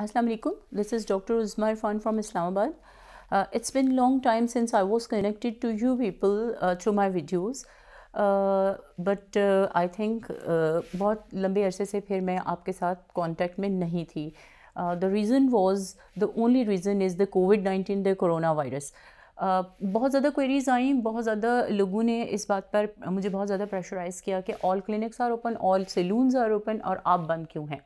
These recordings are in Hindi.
अस्सलाम वालेकुम this is doctor Uzmar Khan from Islamabad uh, it's been long time since i was connected to you people uh, through my videos uh, but uh, I think uh, बहुत लंबे अरसे से फिर मैं आपके साथ कांटेक्ट में नहीं थी the reason was the only reason is the COVID nineteen the corona virus बहुत ज़्यादा क्वेरीज आई बहुत ज़्यादा लोगों ने इस बात पर मुझे बहुत ज़्यादा प्रेशराइज़ किया कि all clinics are open all salons are open और आप बंद क्यों हैं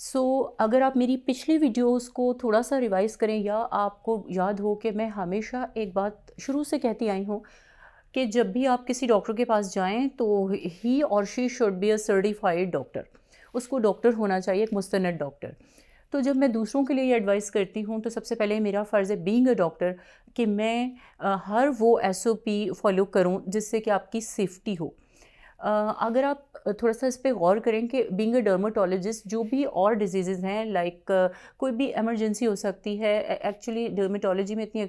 सो so, अगर आप मेरी पिछली वीडियोस को थोड़ा सा रिवाइज़ करें या आपको याद हो कि मैं हमेशा एक बात शुरू से कहती आई हूँ कि जब भी आप किसी डॉक्टर के पास जाएं तो ही और she should be a certified doctor उसको डॉक्टर होना चाहिए एक मुस्ंद डॉक्टर तो जब मैं दूसरों के लिए ये एडवाइस करती हूँ तो सबसे पहले मेरा फ़र्ज़ है बींग अ डॉक्टर कि मैं हर वो एस फॉलो करूँ जिससे कि आपकी सेफ्टी हो अगर आप थोड़ा सा इस पर गौर करें कि बींग अ डर्माटोलॉजिस्ट जो भी और डिजीज़ हैं लाइक कोई भी एमरजेंसी हो सकती है एक्चुअली डर्माटोलॉजी में इतनी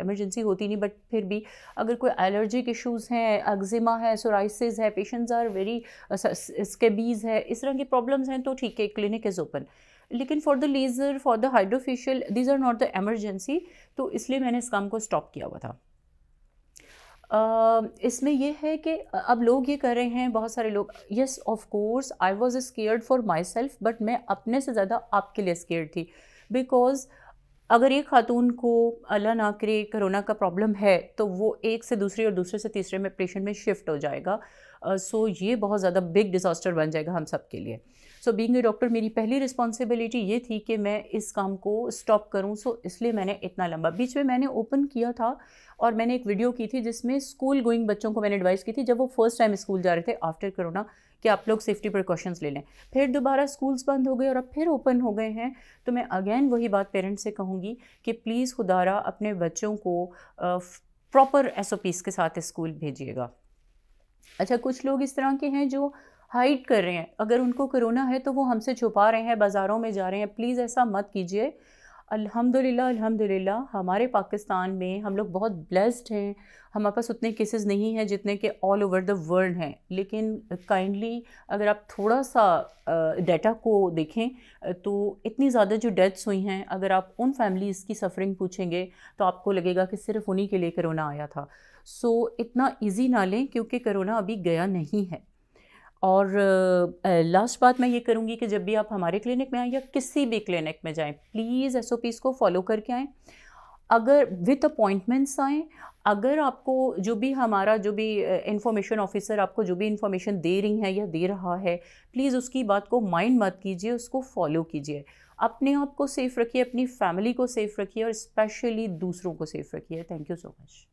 एमरजेंसी होती नहीं बट फिर भी अगर कोई एलर्जिक इशूज़ हैं एक्जिमा है सोराइसिस है पेशेंट्स आर वेरी स्केबीज़ है इस तरह की प्रॉब्लम्स हैं तो ठीक है क्लिनिक इज़ ओपन लेकिन for the laser for the hydrofacial these are not the emergency तो इसलिए मैंने इस काम को स्टॉप किया हुआ था इसमें यह है कि अब लोग ये कर रहे हैं बहुत सारे लोग yes of course I was scared for myself but मैं अपने से ज़्यादा आपके लिए स्केयर्ड थी बिकॉज़ अगर एक खातून को अल्लाह ना करे करोना का प्रॉब्लम है तो वो एक से दूसरे और दूसरे से तीसरे में पेशेंट में शिफ्ट हो जाएगा सो uh, so ये बहुत ज़्यादा बिग डिज़ास्टर बन जाएगा हम सब के लिए सो बींग ए डॉक्टर मेरी पहली रिस्पॉन्सिबिलिटी ये थी कि मैं इस काम को स्टॉप करूँ सो so, इसलिए मैंने इतना लंबा बीच में मैंने ओपन किया था और मैंने एक वीडियो की थी जिसमें स्कूल गोइंग बच्चों को मैंने एडवाइस की थी जब वो फर्स्ट टाइम स्कूल जा रहे थे आफ्टर करोना कि आप लोग सेफ्टी प्रिकॉशंस ले लें फिर दोबारा स्कूल्स बंद हो गए और अब फिर ओपन हो गए हैं तो मैं अगेन वही बात पेरेंट्स से कहूँगी कि प्लीज़ खुदारा अपने बच्चों को प्रॉपर एस के साथ स्कूल भेजिएगा अच्छा कुछ लोग इस तरह के हैं जो हाइड कर रहे हैं अगर उनको कोरोना है तो वो हमसे छुपा रहे हैं बाज़ारों में जा रहे हैं प्लीज़ ऐसा मत कीजिए अल्हम्दुलिल्लाह अल्हम्दुलिल्लाह हमारे पाकिस्तान में हम लोग बहुत ब्लेस्ड हैं हमारे पास उतने केसेस नहीं हैं जितने के ऑल ओवर द वर्ल्ड हैं लेकिन काइंडली अगर आप थोड़ा सा डाटा को देखें तो इतनी ज़्यादा जो डेथ्स हुई हैं अगर आप उन फैमिलीज़ की सफरिंग पूछेंगे तो आपको लगेगा कि सिर्फ उन्हीं के लिए करोना आया था सो so, इतना इजी ना लें क्योंकि करोना अभी गया नहीं है और लास्ट बात मैं ये करूँगी कि जब भी आप हमारे क्लिनिक में आएँ या किसी भी क्लिनिक में जाएँ प्लीज़ एस को फॉलो करके आएँ अगर विथ अपॉइंटमेंट्स आएँ अगर आपको जो भी हमारा जो भी इंफॉर्मेशन ऑफिसर आपको जो भी इंफॉर्मेशन दे रही हैं या दे रहा है प्लीज़ उसकी बात को माइंड मत कीजिए उसको फॉलो कीजिए अपने आप को सेफ़ रखिए अपनी फैमिली को सेफ़ रखिए और स्पेशली दूसरों को सेफ़ रखिए थैंक यू सो मच